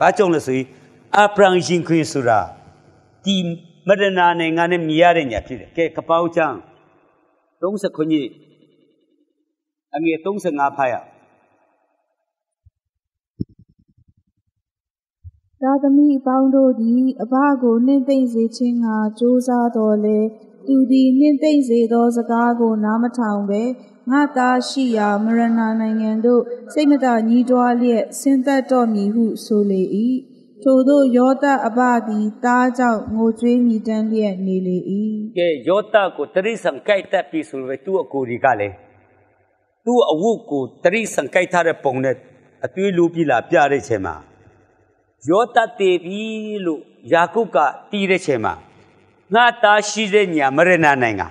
ဘာကြောင့်လဲဆိုရင်အပရန်ရှင်ခွင်ဆိုတာဒီမရဏနိုင်ငံနဲ့မြည်ရတဲ့ညာဖြစ်တယ်ကဲကပောက်ချမ်း39အငယ်35ဖတ်ရသာသမီအပေါင်းတို့သည်အဘကို နှင်းသိမ့်စေခြင်းဟာကြိုးစားတော်လေသူသည်နှင်းသိမ့်စေသော စကားကို နားမထောင်ပဲငါသားရှိရာမရဏနိုင်ငံသို့စိတ်မသာညီးတွားလျက်ဆင်းသက်တော်မူဟု ဆိုလေ၏ထို့သောယောသအဘသည်သားကြောင့်ငိုကြွေးမြည်တမ်းလျက်နေလေ၏ကဲယောသကိုတရိစံကိုက်တက်ပြီဆိုလို့သူ့အကိုကြီးကလည်းသူ့အဝတ်ကိုတရိစံကိုက်ထားတဲ့ပုံနဲ့အသွေးလိုးပြလာပြတဲ့ချိန်မှာယောသတေပြီလို့ယာကုပ်ကတီးတဲ့ချိန်မှာငါသားရှိတဲ့ညာမရဏနိုင်ငံ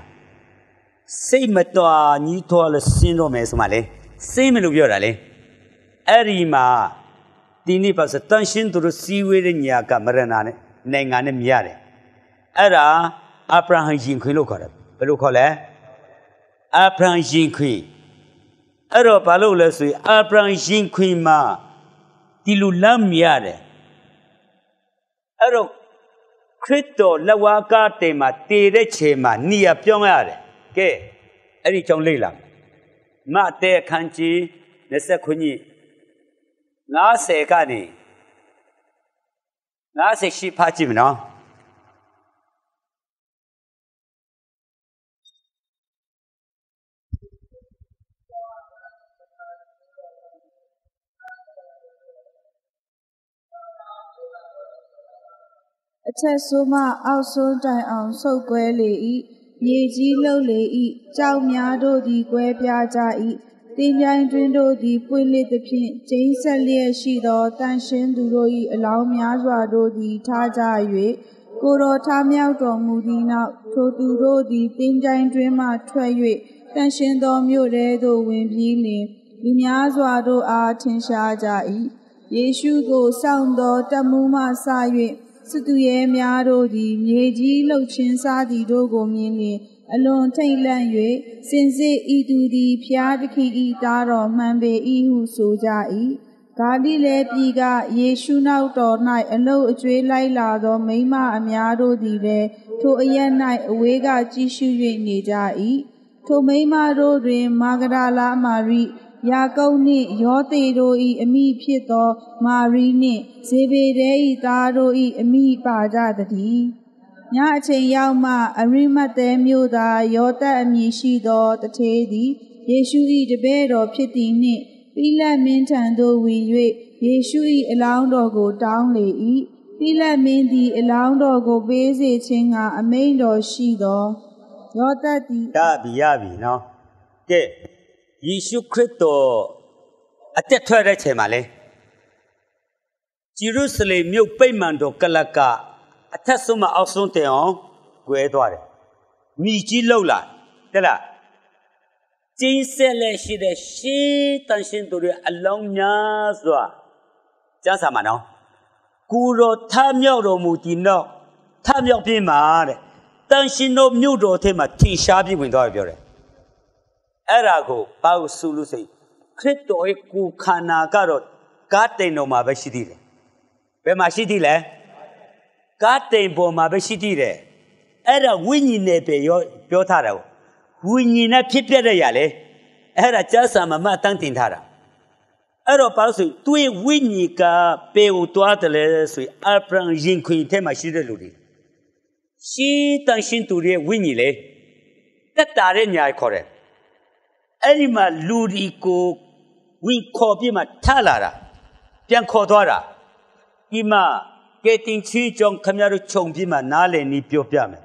စိတ်မတော်ညီးတော်လဲစင်းတော့မယ်ဆိုမှလေစိတ်မလို့ပြောတာလေအဲ့ဒီမှာဒီနေ့ပါစတန်ရှင်းသူတို့စီဝေးတဲ့ညာကမရဏနဲ့နိုင်ငံနဲ့မြရတယ်အဲ့ဒါအာဗြဟံယင်ခွေလို့ခေါ်တယ်ဘယ်လိုခေါ်လဲအာဗြဟံယင်ခွေအဲ့တော့ဘာလို့လဲဆိုရင်အာဗြဟံယင်ခွေမှာဒီလူလမ်းမြရတယ်အဲ့တော့ခရစ်တော်လက်ဝါးကားတယ်မှာတည်တဲ့ချိန်မှာနေရပြောင်းရတယ်ကဲအဲ့ဒီကြောင့်လေ့လာမတဲခန်းကြီး29ည90ကနေ90ရှိဖတ်ကြည့်မနော်အချက်ဆိုးမှအောက်ဆိုးတိုင်အောင် ဆုပ်ကွဲလေ၏မြေကြီးလှုပ်လေ၏ကြောက်များတို့သည်ကွဲပြားကြ၏တင်ပြိုင်တွင်တို့သည်ပွင့်လေသဖြင့်ကျိန်းဆက်လျက်ရှိသောတန်ရှင်းသူတို့၏အလောင်းများစွာတို့သည်ထားကြ၍ကိုတော်ထားမြောက်တော်မူသည့်နောက်ထိုသူတို့သည်တင်ပြိုင်တွင်မှထွက်၍တန်ရှင်းသောမြို့ထဲသို့ဝင်ပြီးလျှင်လူများစွာတို့အားထင်ရှားကြ၏ယေရှုကိုစောင့်သောတမှုမှဆ၍စစ်သူရဲများတို့သည်မြေကြီးလှုပ်ခြင်းစသည်တို့ကိုမြင်လျင်အလွန်ထိတ်လန့်၍စင်စစ်ဤသူသည်ဖျားသခင်ဤသားတော်မှန်ပေ၏ဟုဆိုကြ၏ဂါလိလဲပြည်ကယေရှုနောက်တော်၌အလုတ်အကျွေးလိုက်လာသောမိမအများတို့သည်လည်းထိုအရ၌အဝေးကကြည့်ရှု၍နေကြ၏ထိုမိမတို့တွင်မာဂဒလာမာရိယာကုပ်နှင့်ယောသေတို့၏အမိဖြစ်သော မာရီနှင့်ဇေဗေဒဲ၏သားတို့၏အမိပါကြသည်ညအချိန်ရောက်မှ အရိမတ်သဲမြို့သားယောသတ်အမည်ရှိသောတထေးသည်ယေရှု၏တပည့်တော်ဖြစ်သည်နှင့်ပိလတ်မင်းထံသို့ဝင်၍ယေရှု၏အလောင်းတော်ကို တောင်းလေ၏ပိလတ်မင်းသည် အလောင်းတော်ကိုပေးစေခြင်းကအမိန်တော်ရှိသောယောသတ်သည်ဒါဘီရပြီနော်ကဲယေရှုခရစ်တော်အသက်ထွက်တဲ့ချိန်မှာလေဂျေရုရှလင်မြို့ပိတ်မှန်တော်ကလကအသက်ဆုံးမအောင်ဆုံးတင်အောင်꿰သွားတယ်မိကြီးလှုပ်လာတဲ့လားကျင်းဆက်လက်ရှိတဲ့ရှင်းတန်ရှင်းတို့ရဲ့အလောင်းများစွာကျမ်းစာမှာနော်ကိုတော်ထမြောက်တော်မူတည်တော့ထမြောက်ပြင်းမှာတဲ့တန်ရှင်းတို့မြို့တော်ထဲမှာထင်ရှားပြဝင်သွားပြီပြောတယ်အဲ့ဒါကိုဘာကိုဆူလို့စိတ်ခရစ်တော်ရဲ့ကိုယ်ခန္ဓာကတော့ကားတိမ်တော်မှာပဲရှိသေးတယ်ဘယ်မှာရှိသေးလဲကားတိမ်ပေါ်မှာပဲရှိသေးတယ်အဲ့ဒါဝိညာဉ်နဲ့ပဲပြောထားတာကိုဝိညာဉ်နဲ့ဖြစ်ပြတဲ့ရလေအဲ့ဒါကျမ်းစာမှာမှတန်းတင်ထားတာအဲ့တော့ပါလို့ဆိုသူ့ရဲ့ဝိညာဉ်ကပေကိုတွားတယ်လေဆိုရင်အပရန်ရင်ခွင်ထဲမှာရှိတဲ့လူတွေရှိတန်ရှင်းသူရဲ့ဝိညာဉ်လေတက်တာတဲ့ညာခေါ်တယ်အဲ့ဒီမှာလူဒီကိုဝင်ခေါ်ပြမှထလာတာပြန်ခေါ်သွားတာဒီမှာကဲတင်ချင်းကြောင့်ခမရတို့ခြုံပြမှနားလည်နေပြောပြမယ်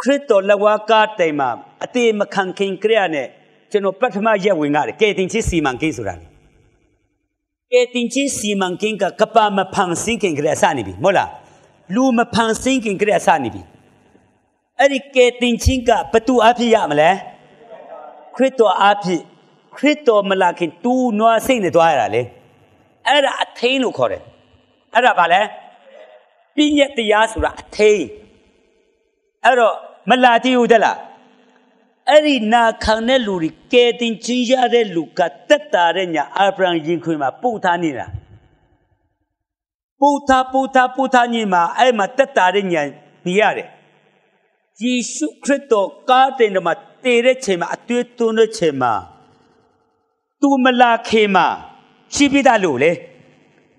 ခရစ်တော်လက်ဝါးကားတိုင်မှာ အသေးမခံခင်ခရရနဲ့ကျွန်တော်ပထမရက်ဝင်ရတယ်ကဲတင်ချင်းစီမံကိန်းဆိုတာကဲတင်ချင်းစီမံကိန်းကကပါမဖန်စင်းခင်ခရဆာနေပြီမဟုတ်လားလူမဖန်စင်းခင်ခရဆာနေပြီအဲ့ဒီကဲတင်ချင်းကဘသူအဖြစ်ရမလဲရစ်တော်အားဖြင့်ခရစ်တော်မလာခင်တူနွားစိတ်နဲ့တွားရတာလေအဲ့ဒါအထိန်လို့ခေါ်တယ်အဲ့ဒါဗာလဲပြည့်ညက်တရားဆိုတာအထိန်အဲ့တော့မလာတည်ဦးတလားအဲ့ဒီနာခံတဲ့လူတွေကဲတင်ချင်းရတဲ့လူကတက်တာတဲ့ညာအာဗြံရင်ခွင်မှာပုတ်ထားနေတာပုတ်ထားပုတ်ထားပုတ်ထားညမှာအဲ့မှာတက်တာတဲ့ညာနေရတယ်ယေရှုခရစ်တော်ကားတင်တော်မှာတည်တဲ့ချိန်မှာအသွေးသွန်းတဲ့ချိန်မှာသူမလာခေမှာရှိပြီးသားလူလေ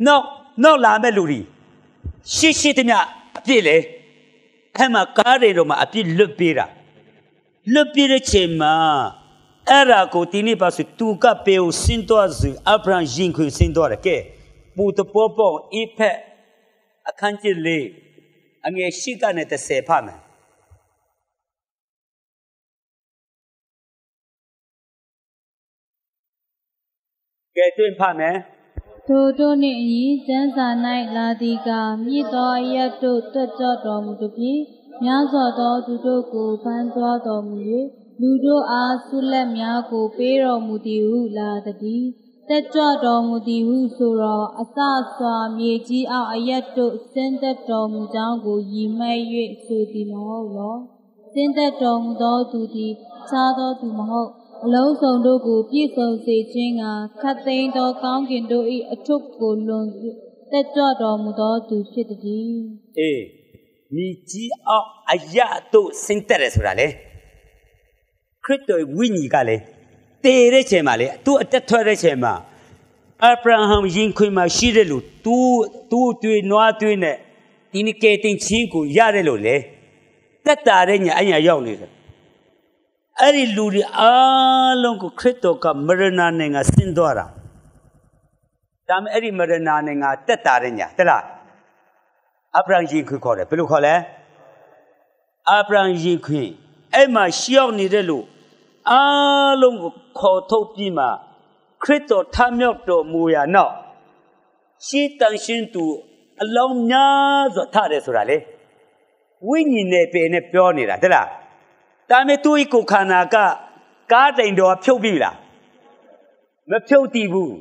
နောက်နောက်လာမဲ့လူတွေရှိရှိတည်းမြအပြစ်လေအဲ့မှာကားတွေတော့မှအပြစ်လွတ်ပြေးတာလွတ်ပြေးတဲ့ချိန်မှာအဲ့ဒါကိုဒီနေ့ပါဆိုသူကပေကိုစင်းသွားစီအဗရန်ရင်ခွင်စင်းသွားတယ်ကဲပူတပေါ်ပေါ်အဖက်အခန်းကြီးလေးအငယ်ရှိကနေတဆယ်ဖတ်မယ်ယ်တင်ဖတ်မယ်ထိုတို့နှင့်အညီကျမ်းစာ၌လာသည်ကမြစ်တော်အရတ်တို့တွက်ကြတော်မူသည်ဖြင့်များစွာသော သူတို့ကိုဖန်သွားတော်မူ၍လူတို့အားဆုလက်များကို ပေးတော်မူသည်ဟုလာသည်တက်ကြွတော်မူသည်ဟုဆိုတော့အစစွာမြေကြီးအောင်အရက်တို့စင်သက်တော်မူကြောင်းကိုရည်မှတ်၍ဆိုသည်မဟုတ်လော စင်သက်တော်မူသောသူသည်ခြားသောသူမဟုတ်အလုံးစုံတို့ကိုပြည့်စုံစေခြင်းကခတ်သိမ်းသောကောင်းကင်တို့၏အထုပ်ကိုလွန်တက်ကြွတော်မူသောသူဖြစ်သည်အေးမိကြီးအောင်အရာတို့စင်တက်ရဆိုတာလေခရစ်တော်ဝိညာဉ်ကလေတည်တဲ့ချိန်မှာလေသူ့အတက်ထွက်တဲ့ချိန်မှာအာဗြဟံယင်ခွင်မှာရှိတယ်လို့သူသူ့တွေ့နွားတွေ့နဲ့ဒီနေ့ကဲတင်ချင်းကိုရတယ်လို့လေတက်တာတဲ့ညာအညာရောက်နေတယ်အဲ့ဒီလူတွေအားလုံးကိုခရစ်တော်ကမရဏနဲ့ငါဆင်းသွားတာဒါမှအဲ့ဒီမရဏနဲ့ငါတက်တာတဲ့ညာတလားအဗြဟံရင်ခွေခေါ်တယ်ဘယ်လိုခေါ်လဲအဗြဟံရင်ခွေအဲ့မှာရှောက်နေတဲ့လူအားလုံးကိုခေါ်ထုတ်ပြီးမှခရစ်တော်ထမြောက်တော်မူရာနောက်ရှင်းတန်ရှင်းသူအလောင်းများစွာထားတယ်ဆိုတာလေဝိညာဉ်နဲ့ပယ်နဲ့ပြောနေတာတလားဒါပေမဲ့သူ့ဤကိုခန္ဓာကကားတိမ်တော်ဖြုတ်ပြီလားမဖြုတ်တည်ဘူး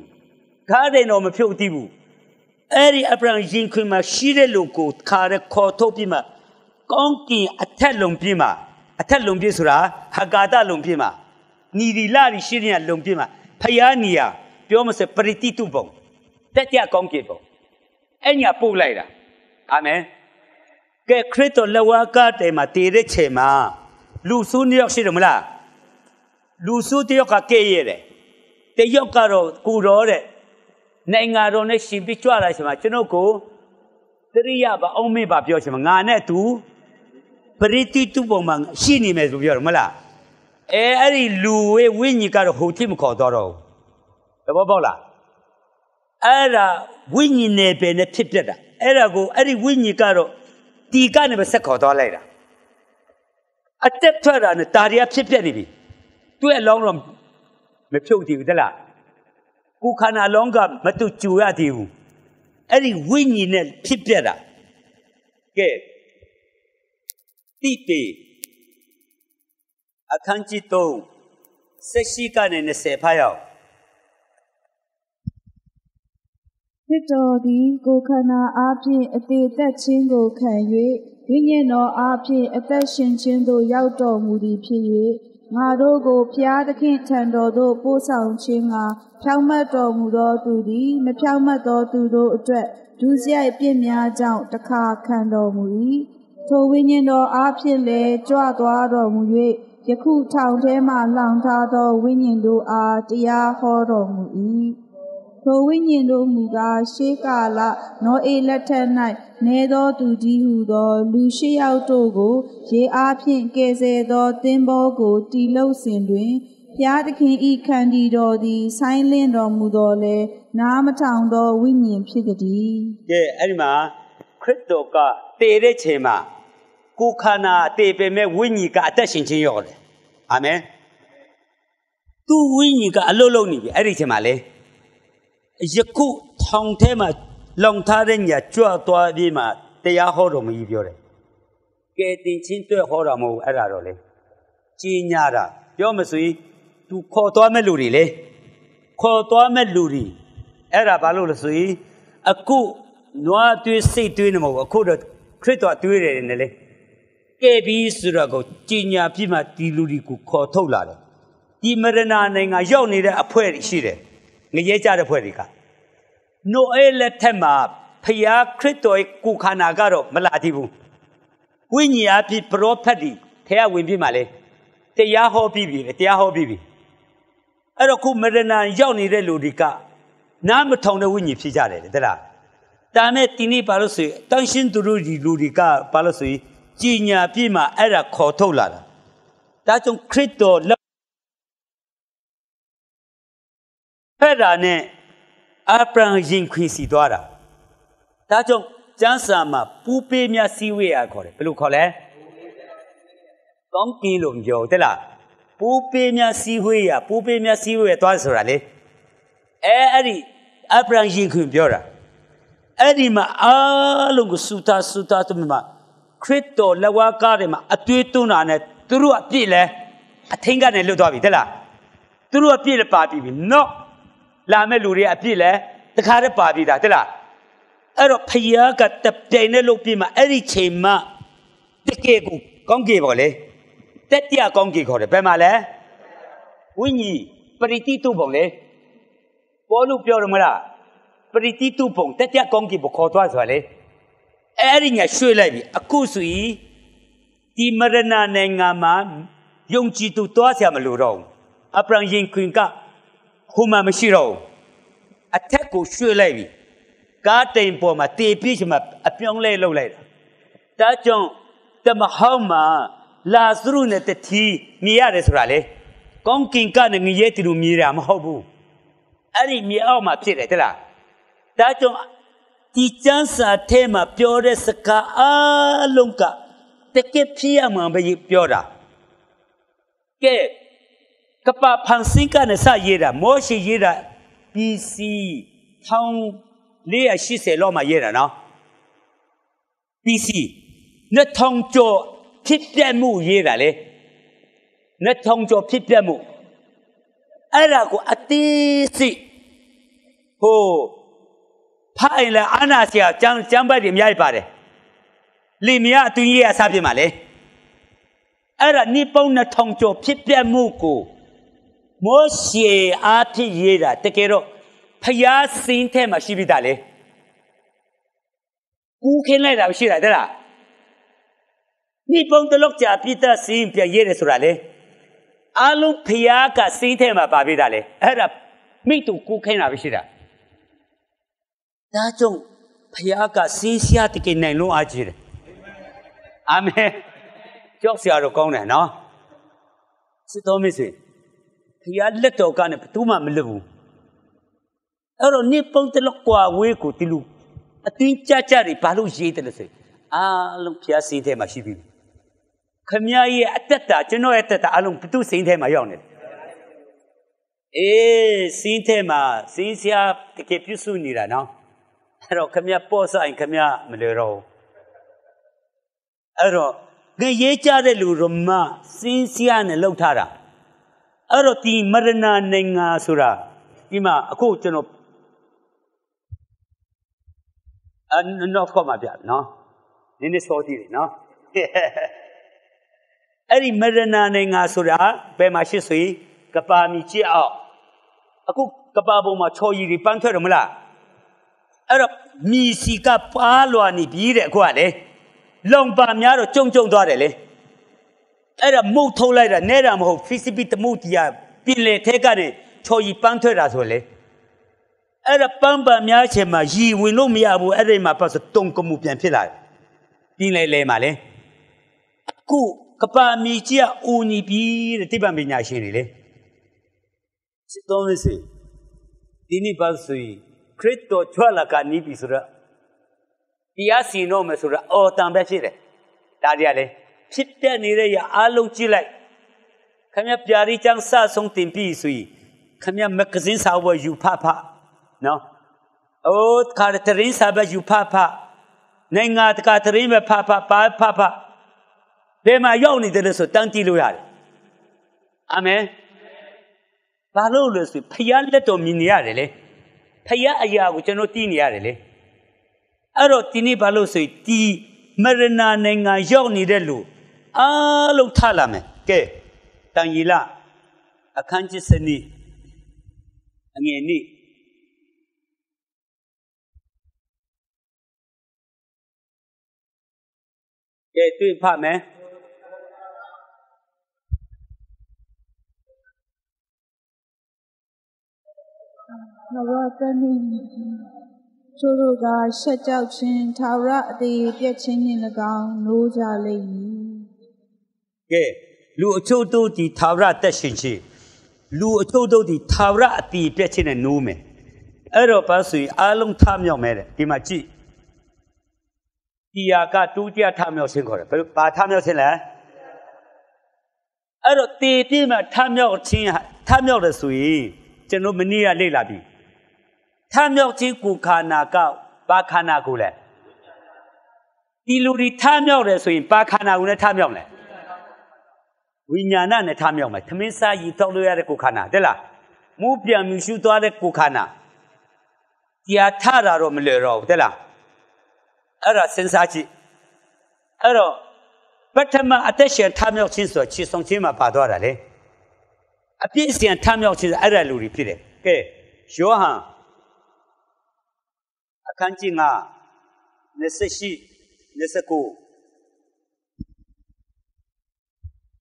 ကားတိမ်တော်မဖြုတ်တည်ဘူးအဲ့ဒီအဗြဟံရင်ခွင်မှာရှိတဲ့လူကိုခါရခေါ်ထုတ်ပြီးမှကောင်းကင်အထက်လုံပြီးမှအထက်လုံပြီးဆိုတာဟာကာတလုံပြီးမှနီဒီလာရှိတဲ့လုံပြီးမှဖယားနီယာပြောမစပရိတိတုပုံတက်ကြကောင်းကင်ပုံအဲ့ညာပို့လိုက်တာအာမင်ကဲခရစ်တော်လက်ဝါးကတည်းမှာတည်တဲ့ချိန်မှာလူစုနယောက်ရှိတယ်မလားလူစုတယောက်ကကဲ့ရတယ်တယောက်ကတော့ကိုတော်တဲ့နိုင်ငံတော်နဲ့ရှင်ပြီးကြွလာရှင်မှာကျွန်ုပ်ကိုတရိယာပါအောင်မေပါပြောရှင်မှာငါနဲ့သူပရိတိတုပုံမှာရှိနေမယ်ဆိုပြောတယ်မလားအဲအဲ့ဒီလူဝေးဝိညာဉ်ကတော့ဟိုတိမခေါ်တော့တော့သဘောပေါက်လားအဲ့ဒါဝိညာဉ်နယ်ပယ်နဲ့ဖြစ်ပြတာအဲ့ဒါကိုအဲ့ဒီဝိညာဉ်ကတော့တီကနေပဲဆက်ခေါ်သွားလိုက်တာအတက်ထွက်တာနဲ့တာတွေကဖြစ်ပြက်နေပြီသူ့ရဲ့လောင်းတော့မဖြုတ်သေးဘူးတလားကိုခန္ဓာလောင်းကမတူကြူရသေးဘူးအဲ့ဒီဝိညာဉ်နဲ့ဖြစ်ပြက်တာကဲတိတိအခန်းကြီး3ဆက်ရှိကနေ20ဖားရောက်ဖြစ်တော်သည်ကိုခန္ဓာအပြင်အသေးသက်ခြင်းကိုခံ၍ဝိညာဉ်တော်အားဖြင့်အသက်ရှင်ခြင်းသို့ရောက်တော်မူသည်ဖြစ်၍ငါတို့ကိုဖျားသခင်ထံတော်သို့ပို့ဆောင်ခြင်းကဖြောင့်မတ်တော်မူသောသူသည်မဖြောင့်မတ်သောသူတို့အတွက်ဒုစရိုက်ပြစ်များကြောင့်တခါခံတော်မူ၏ထိုဝိညာဉ်တော်အားဖြင့်လည်းကြွသွားတော်မူ၍ယခုထောင်ထဲမှလောင်ထားသောဝိညာဉ်တို့အားတရားဟောတော်မူ၏ထိုဝိညာဉ်တို့မူကားရှေးကာလနောအေလက်ထက်၌နေသောသူကြီးဟုသော လူရှိယောက်တို့ကိုရေအားဖြင့်ကယ်ဆယ်သော သင်္ဘောကိုတီလှုပ်စဉ်တွင်ဘုရားသခင်ဤခန္တီတော်သည်ဆိုင်းလင်းတော်မူတော်လဲနားမထောင်သောဝိညာဉ်ဖြစ်သည်။ကဲအဲ့ဒီမှာခရစ်တော်ကတည်တဲ့ချိန်မှာကိုခန္ဓာတည်ပေမဲ့ဝိညာဉ်ကအသက်ရှင်ခြင်းရောတယ်။အာမင်။သူ့ဝိညာဉ်ကအလုတ်လုံနေပြီအဲ့ဒီချိန်မှာလဲ။ယခုထောင်ထဲမှာလောင်ထားတဲ့ညာကြွသွားပြီးမှတရားဟောတော်မူကြီးပြောတယ်။ကဲတင်ချင်းတွေ့ဟောတာမဟုတ်အဲ့ဒါတော့လေ။ကြီးညာတာပြောမစွေသူခေါ်သွားမဲ့လူတွေလေ။ခေါ်သွားမဲ့လူတွေအဲ့ဒါဘာလို့လဲဆိုရင်အခုနွားသွေးစိတ်သွေးနေမဟုတ်အခုတော့ခရစ်တော်သွေးတယ်နေလေ။ကဲပြီးဆိုတော့ကိုကြီးညာပြီးမှဒီလူတွေကိုခေါ်ထုတ်လာတယ်။ဒီမရဏနိုင်ငံရောက်နေတဲ့အဖွဲ့ရှိတယ်။ငရဲကြတဲ့ဖွဲ့တွေကနိုအဲလက်ထက်မှာဖျားခရစ်တော်ရဲ့ကိုခန္ဓာကတော့မလာသေးဘူးဝိညာဉ်အဖြစ်ပရောဖက်တွေထဲကဝင်ပြီးမှလဲတရားဟောပြီးပြီတရားဟောပြီးပြီအဲ့တော့ခုမရဏရောက်နေတဲ့လူတွေကနားမထောင်တဲ့ဝိညာဉ်ဖြစ်ကြတယ်တဲ့လားဒါမဲ့ဒီနေ့ဘာလို့ဆိုရင်တန်ရှင်းသူတို့ဒီလူတွေကဘာလို့ဆိုရင်ကြီးညာပြည့်မှအဲ့ဒါခေါ်ထုတ်လာတာဒါကြောင့်ခရစ်တော်လက်သက်တာနဲ့အာပရန်ရင်ခွင်စီသွားတာဒါကြောင့်ကျမ်းစာမှာပူပေးမြစည်းဝေးရခေါ်တယ်ဘယ်လိုခေါ်လဲကောင်းကီလို့ပြောတယ်လားပူပေးမြစည်းဝေးရပူပေးမြစည်းဝေးရသွားဆိုတာလေအဲအဲ့ဒီအာပရန်ရင်ခွင်ပြောတာအဲ့ဒီမှာအလုံးကိုစူတာစူတာသူမှာခရစ်တော်လက်ဝါးကားတွေမှာအသွေးသွန်းတာနဲ့သူတို့ကပြည့်လဲအထင်းကနေလွတ်သွားပြီတဲ့လားသူတို့ကပြည့်လဲပါပြီနော်လာမဲ့လူတွေအပြစ်လဲတခါတည်းပါပြီတာတဲ့လားအဲ့တော့ဖယားကတပြိုင်နဲ့လုပ်ပြီးမှအဲ့ဒီချိန်မှတကယ်ကိုကောင်းကြီးပါလေတတိယကောင်းကြီးခေါ်တယ်ဘယ်မှာလဲဝိညာဉ်ပရိတိတုပုံလေပေါ်လို့ပြောရမလားပရိတိတုပုံတတိယကောင်းကြီးဘခေါ်သွားဆိုလေအဲ့ဒီညာရွှေ့လိုက်ပြီအခုဆိုရင်ဒီမရဏနိုင်ငံမှာယုံကြည်သူသွားဆရာမလို့တော့အပရံရင်ခွင်ကဟိုမှမရှိတော့အထက်ကိုရွှေ့လိုက်ပြီကားတိမ်ပေါ်မှာတေပြည့်ချင်မှာအပြောင်းလဲလုပ်လိုက်တာဒါကြောင့်တမဟောင်းမှာလာစရုနဲ့တတိမြည်ရတယ်ဆိုတာလေကောင်းကင်ကနဲ့ငရဲတီလိုမြည်တာမဟုတ်ဘူးအဲ့ဒီမြေအောက်မှာဖြစ်တယ်တလားဒါကြောင့်ဒီကျမ်းစာထဲမှာပြောတဲ့စကားအလုံးကတကယ်ဖြစ်ရမှာပဲပြောတာကဲကပဖန်စင်းကနေစရေးတာမောရှိရေးတာ BC 1480လောက်မှာရေးတာနော် BC နှစ်ထောင်ကျော်ဖြစ်ပြတ်မှုရေးတာလေနှစ်ထောင်ကျော်ဖြစ်ပြတ်မှုအဲ့ဒါကိုအတိစိဟိုဖိုင်လာအနာစီယာကျမ်းကျမ်းပတ်တွေအများကြီးပါတယ်လီမယာအတွင်းရေးအစားဖြစ်မှာလေအဲ့ဒါနိပုံနှစ်ထောင်ကျော်ဖြစ်ပြတ်မှုကိုမောရှေအားဖြင့်ရေးတာတကယ်တော့ဖျားစင်းထဲမှာရှိပြီးသားလေကူးခင်းလိုက်တာရှိတာတဲ့လားဒီပုံတလောက်ကြာပြစ်သက်စင်းပြရေးတယ်ဆိုတာလေအလုံးဖျားကစင်းထဲမှာပါပြီးသားလေအဲ့ဒါမိတူကူးခင်းတာပဲရှိတာဒါကြောင့်ဖျားကစင်းရှားတကယ်နိုင်လို့အားကြီးတယ်အာမင်ကြောက်စရာတော့ကောင်းတယ်နော်စစ်တော်မိတ်ဆွေဖျားလက်တော်ကနေဘသူမှမလွတ်ဘူးအဲ့တော့နေပုံတလောက်ကွာဝေးကိုတလူအတင်းကြကြတွေဘာလို့ရေးတယ်လဲဆိုအားလုံးဖျားစင်းထဲမှာရှိပြီခမရဲ့အတက်တာကျွန်တော်ရဲ့အတက်တာအလုံးဘသူစင်းထဲမှာရောက်နေတယ်အေးစင်းထဲမှာစင်းစရာတကယ်ပြုစုနေတာနော်အဲ့တော့ခမပေါ့ဆိုင်ခမမလွယ်တော့အဲ့တော့ငရဲကြတဲ့လူရမစင်းစရာနဲ့လှုပ်ထားတာအဲ့တော့ဒီမရဏနိုင်ငံဆိုတာဒီမှာအခုကျွန်တော်အနော်ခေါ်မှာပြနော်နင်းနေစောသေးတယ်နော်အဲ့ဒီမရဏနိုင်ငံဆိုတာဘယ်မှာရှိစေကပါမီကြည့်အောင်အခုကပါပုံမှာချော်ရီတွေပန်းထွက်တယ်မလားအဲ့တော့မီစီကပါလွာနေပြီတဲ့အခုကလေလုံပါများတော့ကြုံကြုံသွားတယ်လေအဲ့ဒါမုတ်ထုတ်လိုက်တာနဲ့တာမဟုတ် PCB တမှုတီးကပြင်လေထဲကနေချော်ကြီးပန်းထွက်တာဆိုလေအဲ့ဒါပန်းပန်များချင်မှာရီဝင်လို့မရဘူးအဲ့ဒီမှာပတ်စတုံကမှုပြန်ဖြစ်လာတယ်ပြင်လေလေမှာလေအခုကပါမီကြီးကအူညီပြီးတဲ့တိပ္ပံပညာရှင်တွေလေစစ်တော်မစီဒီနေ့ပါဆိုရင်ခရစ်တော်ချွတ်လာကနီးပြီဆိုတော့တရားစီတော့မယ်ဆိုတော့အော်တန်ပဲဖြစ်တယ်ဒါကြီးကလေဖြစ်ပြနေတဲ့ရာအားလုံးကြည့်လိုက်ခမပြာရီချန်းစဆုံးတင်ပြီဆိုရင်ခမမကစင်းစာဝယူဖဖနော်အိုးကာတရင်စာဘယူဖဖနိုင်ငံတကာတရင်ပဲဖဖပါဖဖဘယ်မှာရောက်နေတယ်လို့ဆိုတန်းကြည့်လို့ရတယ်အာမင်ဘာလို့လဲဆိုဖျားလက်တော်မြင်နေရတယ်လေဖျားအရာကိုကျွန်တော်တည်နေရတယ်လေအဲ့တော့ဒီနေ့ဘာလို့ဆိုဒီမရဏနိုင်ငံရောက်နေတဲ့လူအားလုံးထလာမယ်ကဲတန်ရီလအခန်းကြီးစနေအငယ်နေ့ကဲတွေ့ဖတ်မယ်နဝတန်နေသူတို့ကရှက်ကြောက်ခြင်းသာရအသေးပြက်ခြင်းနှင့်၎င်းနိုးကြလိမ့်မည်ကဲလူအချို့တို့ဒီသာဝရတက်ရှင်ချင်းလူအချို့တို့ဒီသာဝရအတီပြက်ချင်းနဲ့နိုးမယ်အဲ့တော့ပါဆိုရင်အလုံးထမြောက်မယ်တဲ့ဒီမှာကြည့်တီယာကတူးတရထမြောက်ခြင်းခေါ်တယ်ဘယ်လိုပါထမြောက်ခြင်းလဲအဲ့တော့တေပြင်းမှာထမြောက်ခြင်းထမြောက်တယ်ဆိုရင်ကျွန်တော်မနည်းရလေ့လာပြီထမြောက်ခြင်းကိုခန္ဓာကပါခန္ဓာကိုလဲဒီလူတွေထမြောက်တယ်ဆိုရင်ပါခန္ဓာကိုလည်းထမြောက်လဲဝိညာဏနဲ့ထားမြောက်မယ်သမင်းစားရည်တောက်လို့ရတဲ့ကိုယ်ခန္ဓာတဲ့လားမူးပြန်မြူရှုသွားတဲ့ကိုယ်ခန္ဓာတရားထတာတော့မလွယ်တော့ဘူးတဲ့လားအဲ့ဒါစဉ်းစားကြည့်အဲ့တော့ပထမအသက်ရှင်ထမြောက်ခြင်းဆိုခြေဆောင်ခြင်းမှာပါသွားတာလေအပြည့်အစင်ထမြောက်ခြင်းဆိုအဲ့ဒါလူတွေဖြစ်တယ်ကဲယောဟန်အခန်းကြီး9 28 29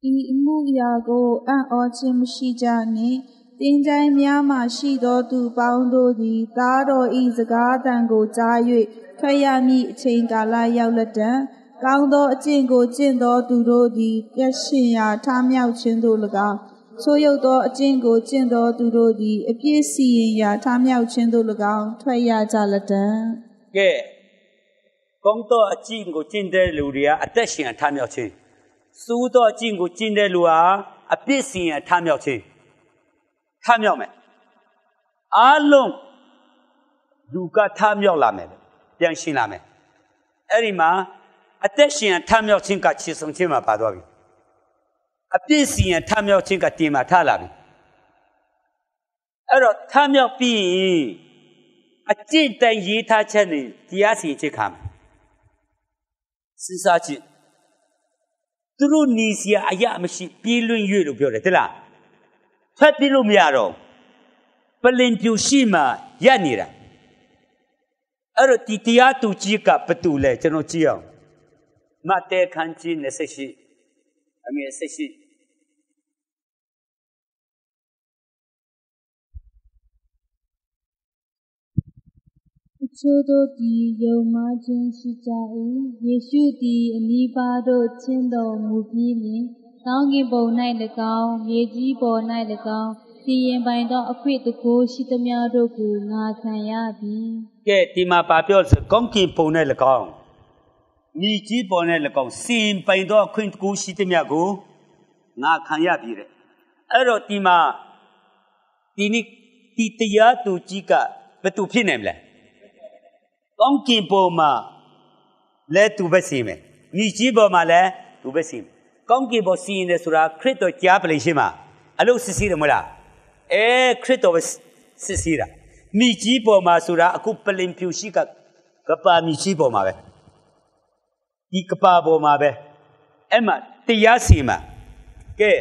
ဤအမှုအရာကိုအံ့ဩခြင်းမရှိကြနှင့်သင်ချိုင်းများမှရှိသောသူပေါင်းတို့သည်သားတော်ဤစကားတန်ကိုကြား၍ထွက်ရမည့်အချိန်ကာလရောက်လက်တံကောင်းသောအကျင့်ကိုကျင့်သောသူတို့သည်ပြည့်ရှင်ရာထမြောက်ခြင်းတို့၎င်းဆိုရုပ်သောအကျင့်ကိုကျင့်သောသူတို့သည်အပြည့်စီရင်ရာထမြောက်ခြင်းတို့၎င်းထွက်ရကြလက်တံကဲကောင်းသောအကျင့်ကိုကျင့်တဲ့လူတွေကအသက်ရှင်ထမြောက်ခြင်းစူးသောကျင့်ကိုကျင့်တဲ့လူဟာအပြစ်စင်ရထမြောက်ခြင်းထမြောက်မယ်အလုံးလူကထမြောက်လာမယ်ပြန်ရှင်းလာမယ်အဲ့ဒီမှာအသက်ရှင်ထမြောက်ခြင်းကခြေဆုံခြင်းမှာပါသွားပြီအပြစ်စင်ရထမြောက်ခြင်းကတင်မှာထလာပြီအဲ့တော့ထမြောက်ပြီးအကျင့်တန်ရေးထားချက်နဲ့တရားစီရင်ချက်ခံမယ်စဉ်းစားကြည့်သူတို့หนีเสียအရာမရှိပြေးလွင့်၍လို့ပြောတယ်တလားဖတ်ပြလို့မရတော့ပလင်ပြူရှိမှရနေတာအဲ့တော့ဒီတရားသူကြီးကဘသူလဲကျွန်တော်ကြည့်အောင်မတဲခန်းကြီး28အငယ်28ထို့တို့သည်ယုံမှားခြင်းရှိကြ၏ယေရှုသည်အနီးပါတို့ချင်းတော်မူပြီးလျှင်ကောင်းကင်ဘုံ၌၎င်းမြေကြီးပေါ်၌၎င်းစီရင်ပိုင်သော အခွင့်တကူရှိသမျှတို့ကိုငါခံရပြီ။ကဲဒီမှာပါပြောစကောင်းကင်ဘုံ၌၎င်းမြေကြီးပေါ်၌၎င်းစီရင်ပိုင်သောအခွင့်တကူရှိသမျှကိုငါခံရပြီတဲ့။အဲ့တော့ဒီမှာဒီနေ့ဒီတရားသူကြီးကဘယ်သူဖြစ်နိုင်မလဲ။ကောင်းကျင်ပေါ်မှာလဲသူပဲစီမယ်ညီကြီးပေါ်မှာလဲသူပဲစီမယ်ကောင်းကျင်ပေါ်စီရင်တယ်ဆိုတာခရစ်တော်ကြားပလင်ရှင်းမှာအလုပ်စစ်စီတယ်မဟုတ်လားအဲခရစ်တော်ပဲစစ်စီတာညီကြီးပေါ်မှာဆိုတာအခုပလင်ဖြူရှိကကပါညီကြီးပေါ်မှာပဲဒီကပါပေါ်မှာပဲအဲ့မှာတရားစီမှာကဲ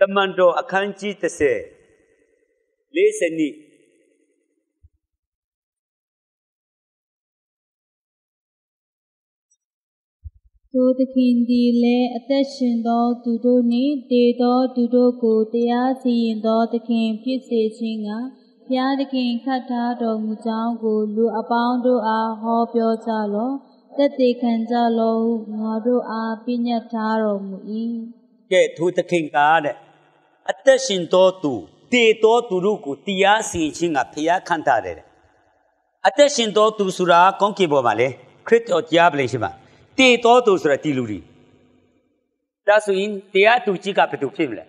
တမန်တော်အခန်းကြီး30 40နှစ်ထိုသခင်သည်လည်းအသက်ရှင်သော သူတို့နှင့်တည်သော သူတို့ကိုတရားစီရင်သောသခင်ဖြစ်စေခြင်းကဘုရားသခင်ခတ်ထားတော်မူကြောင်းကိုလူအပေါင်းတို့အားဟောပြောကြလော့သက်သေခံကြလောဟုငါတို့အားပြညတ်ထားတော်မူ၏ကဲထိုသခင်ကားတဲ့အသက်ရှင်သောသူတည်သောသူတို့ကိုတရားစီရင်ခြင်းကဘုရားခန့်ထားတယ်အသက်ရှင်သောသူဆိုတာကောင်းကင်ဘုံမှာလေခရစ်တော်ကြားပလင်ရှိမှာတေတော်သူဆိုတာဒီလူတွေဒါဆိုရင်တရားသူကြီးကဘယ်သူဖြစ်မလဲ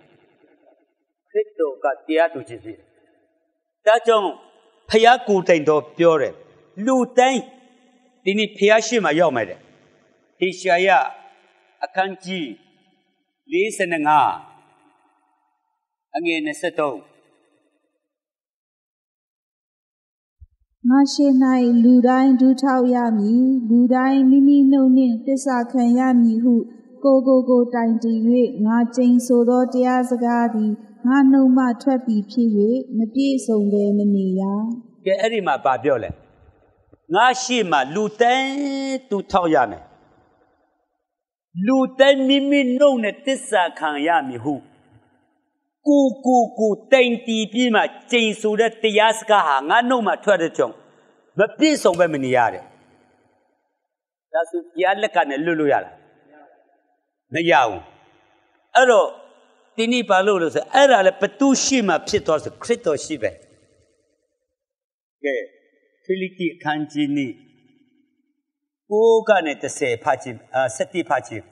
ခရစ်တော်ကတရားသူကြီးဖြစ်တယ်ဒါကြောင့်ဖျားကိုယ်တိုင်တော်ပြောတယ်လူတိုင်းဒီနေ့ဖျားရှိမှရောက်မယ်တဲ့ဒီရှာယအခန်းကြီး45အငယ်23ငါရှေ၌လူတိုင်းဒူးထောက်ရမည်လူတိုင်းမိမိနှုတ်နှင့်တစ္ဆာခံရမည်ဟုကိုကိုကိုတိုင်တည်၍ငါကျိန်ဆိုသောတရားစကားသည်ငါနှုတ်မှထွက်ပြီးဖြစ်၍မပြည့်စုံပဲမနေရကဲအဲ့ဒီမှာဗာပြောလဲငါရှေ့မှာလူတန်းဒူးထောက်ရမယ်လူတန်းမိမိနှုတ်နဲ့တစ္ဆာခံရမည်ဟုကိုကိုကိုတိုင်တီးပြီးမှကျိန်ဆိုတဲ့တရားစကားဟာငါနှုတ်မှထွက်တဲ့ကြောင့်မပြည့်စုံပဲမနေရတယ်။ဒါဆိုဘုရားလက်ကနဲ့လွတ်လို့ရလား။မရဘူး။အဲ့တော့ဒီနေ့ဘာလို့လို့ဆိုအဲ့ဒါလည်းဘသူရှိမှဖြစ်သွားဆိုခရစ်တော်ရှိပဲ။ကဲဖိလိတိအခန်းကြီးနေ့ကိုကနဲ့30ဖတ်ခြင်းအာ7ဖတ်ခြင်း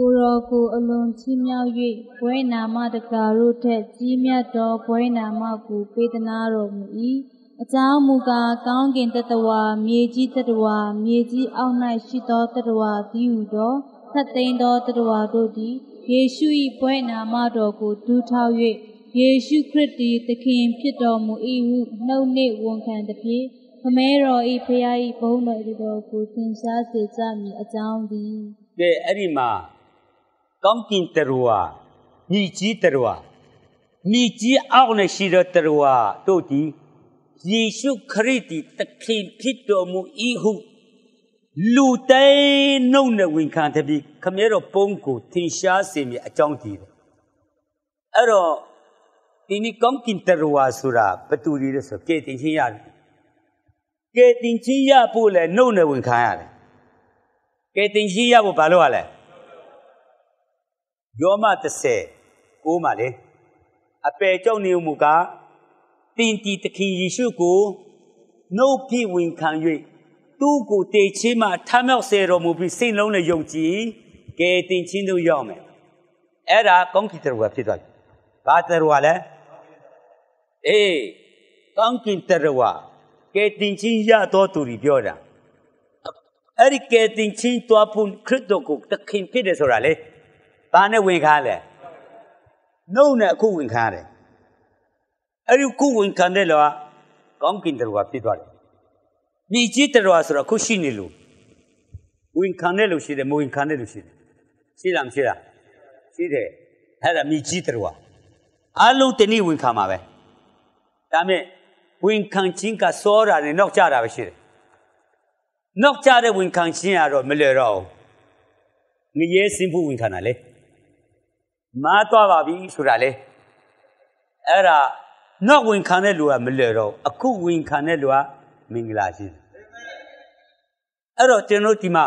ကိုရောကိုအလွန်ချီးမြှောက်၍ဘွဲနာမတကာတို့ထက် ကြီးမြတ်သောဘွဲနာမကိုပေးသနာတော်မူ၏အကြောင်းမူကားကောင်းကင်တတဝါမြေကြီးတတဝါမြေကြီးအောက်၌ရှိသောတတဝါသည်ဟုသောသတ်သိမ်းသောတတဝါတို့သည်ယေရှု၏ဘွဲနာမတော်ကိုဒူးထောက်၍ယေရှုခရစ်သည် သခင်ဖြစ်တော်မူ၏ဟုနှုတ်နှင့်ဝန်ခံသဖြင့်ခမဲတော်၏ဖခင်၏ဘုန်းတော်ကိုသင်ရှားစေကြမည်အကြောင်းသည်ကဲအဲ့ဒီမှာကောင်းကင်တရဝမြည်ကြီးတရဝမြည်ကြီးအောင်နဲ့ရှိတဲ့တရဝတို့ဒီယေရှုခရစ်တီတခင်ဖြစ်တော်မူ၏ဟုလူတိုင်းနှုတ်နဲ့ဝန်ခံတဲ့ပြီးခမည်းတော်ပုံကိုသင်ရှားစေမြအကြောင်းတည်တယ်အဲ့တော့ဒီနေ့ကောင်းကင်တရဝဆိုတာဘသူတွေလဲဆိုကဲတင်ချင်းရတယ်ကဲတင်ချင်းရဖို့လဲနှုတ်နဲ့ဝန်ခံရတယ်ကဲတင်ချင်းရဖို့ဘာလို့ရလဲယောမ30ကိုးမှာလေအပယ်ကြောင့်နေမှုကပင်တီတခင်ယေရှုကိုနှုတ်ဖြင့်ဝန်ခံ၍သူ့ကိုတေချေမှထမြောက်စေတော်မူပြီးစိတ်လုံးနဲ့ယုံကြည်ကဲတင်ချင်းတို့ရောက်မယ်အဲ့ဒါကောင်းကင်တရဝဖြစ်သွားပြီဘာတရဝလဲအေးကောင်းကင်တရဝကဲတင်ချင်းရတော်သူတွေပြောတာအဲ့ဒီကဲတင်ချင်းသွားဖို့ခရစ်တော်ကိုတခင်ဖြစ်တယ်ဆိုတာလေဘာနဲ့ဝင်ခါလဲနှုတ်နဲ့အခုဝင်ခါတယ်အဲ့ဒီခုဝင်ခံတဲ့လောကကောင်းကင်တော်ကဖြစ်သွားတယ်မြေကြီးတော်ဆိုတော့ခုရှိနေလို့ဝင်ခံတဲ့လို့ရှိတယ်မဝင်ခံတဲ့လို့ရှိတယ်ရှိလားမရှိလားရှိတယ်အဲ့ဒါမြေကြီးတော်အလုံးတနည်းဝင်ခံမှာပဲဒါမဲ့ဝင်ခံခြင်းကစောတာနဲ့နောက်ကျတာပဲရှိတယ်နောက်ကျတဲ့ဝင်ခံခြင်းကတော့မလွယ်တော့ဘူးငရဲစင်ဖို့ဝင်ခံတာလေမားသွားပါပြီဆိုတာလေအဲ့ဒါနောက်ဝင်ခံတဲ့လူကမလွယ်တော့အခုဝင်ခံတဲ့လူကမင်္ဂလာရှိတယ်အဲ့တော့ကျွန်တော်ဒီမှာ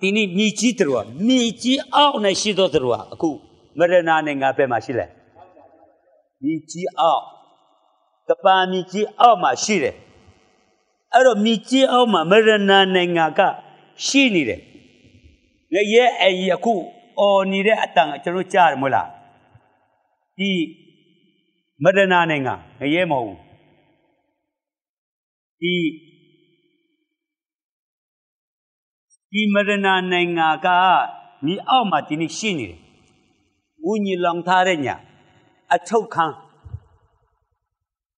ဒီနေ့မြည်ကြီးတို့ကမြည်ကြီးအောက်နဲ့ရှိတော့တို့ကအခုမရဏနိုင်ငံဘက်မှာရှိလဲမြည်ကြီးအောက်ကပာမြည်ကြီးအောက်မှာရှိတယ်အဲ့တော့မြည်ကြီးအောက်မှာမရဏနိုင်ငံကရှိနေတယ်ငရဲအကြီးအခုအော်နေတဲ့အတန်ကျွန်တော်ကြားတယ်မဟုတ်လားဒီမဒနာနိုင်ငံငရဲမဟုတ်ဘူးဒီဒီမဒနာနိုင်ငံကညီအောက်မှာဒီနေ့ရှိနေတယ်ဝိညာဉ်လောင်ထားတဲ့ညာအထုတ်ခံ